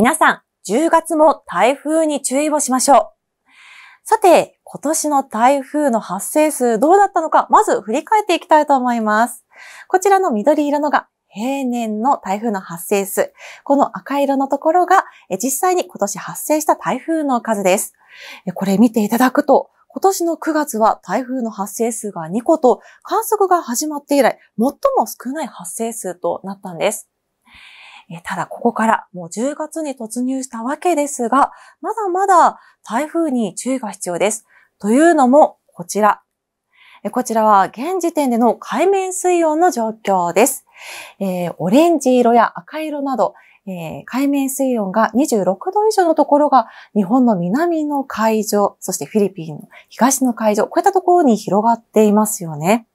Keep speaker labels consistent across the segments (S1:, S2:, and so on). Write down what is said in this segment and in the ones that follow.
S1: 皆さん、10月も台風に注意をしましょう。さて、今年の台風の発生数どうだったのか、まず振り返っていきたいと思います。こちらの緑色のが平年の台風の発生数。この赤色のところが、実際に今年発生した台風の数です。これ見ていただくと、今年の9月は台風の発生数が2個と、観測が始まって以来、最も少ない発生数となったんです。えただ、ここからもう10月に突入したわけですが、まだまだ台風に注意が必要です。というのも、こちら。こちらは現時点での海面水温の状況です。えー、オレンジ色や赤色など、えー、海面水温が26度以上のところが日本の南の海上、そしてフィリピンの東の海上、こういったところに広がっていますよね。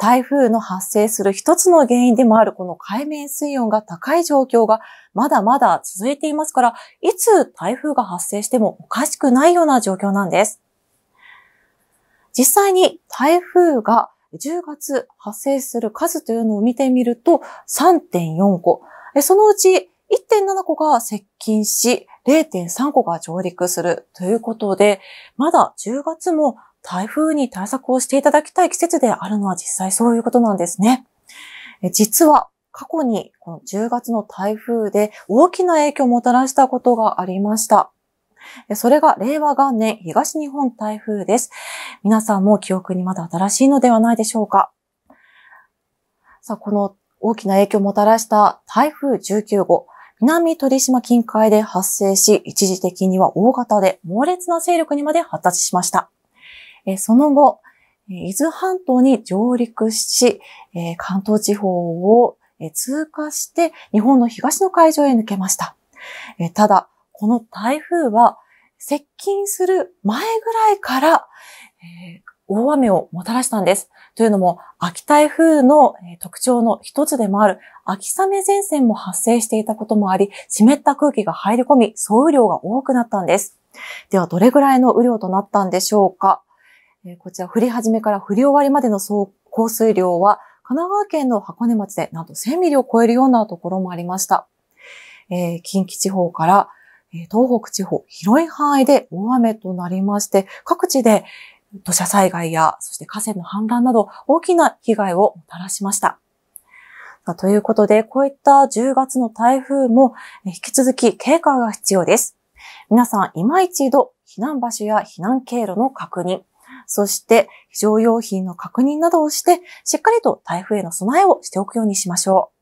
S1: 台風の発生する一つの原因でもあるこの海面水温が高い状況がまだまだ続いていますから、いつ台風が発生してもおかしくないような状況なんです。実際に台風が10月発生する数というのを見てみると3.4個。そのうち1.7個が接近し、0.3個が上陸するということで、まだ10月も台風に対策をしていただきたい季節であるのは実際そういうことなんですね。実は過去にこの10月の台風で大きな影響をもたらしたことがありました。それが令和元年東日本台風です。皆さんも記憶にまだ新しいのではないでしょうか。さあ、この大きな影響をもたらした台風19号。南鳥島近海で発生し、一時的には大型で猛烈な勢力にまで発達しました。えその後、伊豆半島に上陸し、え関東地方を通過して日本の東の海上へ抜けました。えただ、この台風は接近する前ぐらいから、え大雨をもたらしたんです。というのも、秋台風の特徴の一つでもある秋雨前線も発生していたこともあり、湿った空気が入り込み、総雨量が多くなったんです。では、どれぐらいの雨量となったんでしょうかこちら降り始めから降り終わりまでの総降水量は、神奈川県の箱根町でなんと1000ミリを超えるようなところもありました。えー、近畿地方から、えー、東北地方、広い範囲で大雨となりまして、各地で土砂災害や、そして河川の氾濫など大きな被害をもたらしました。ということで、こういった10月の台風も引き続き警戒が必要です。皆さん、今一度避難場所や避難経路の確認、そして非常用品の確認などをして、しっかりと台風への備えをしておくようにしましょう。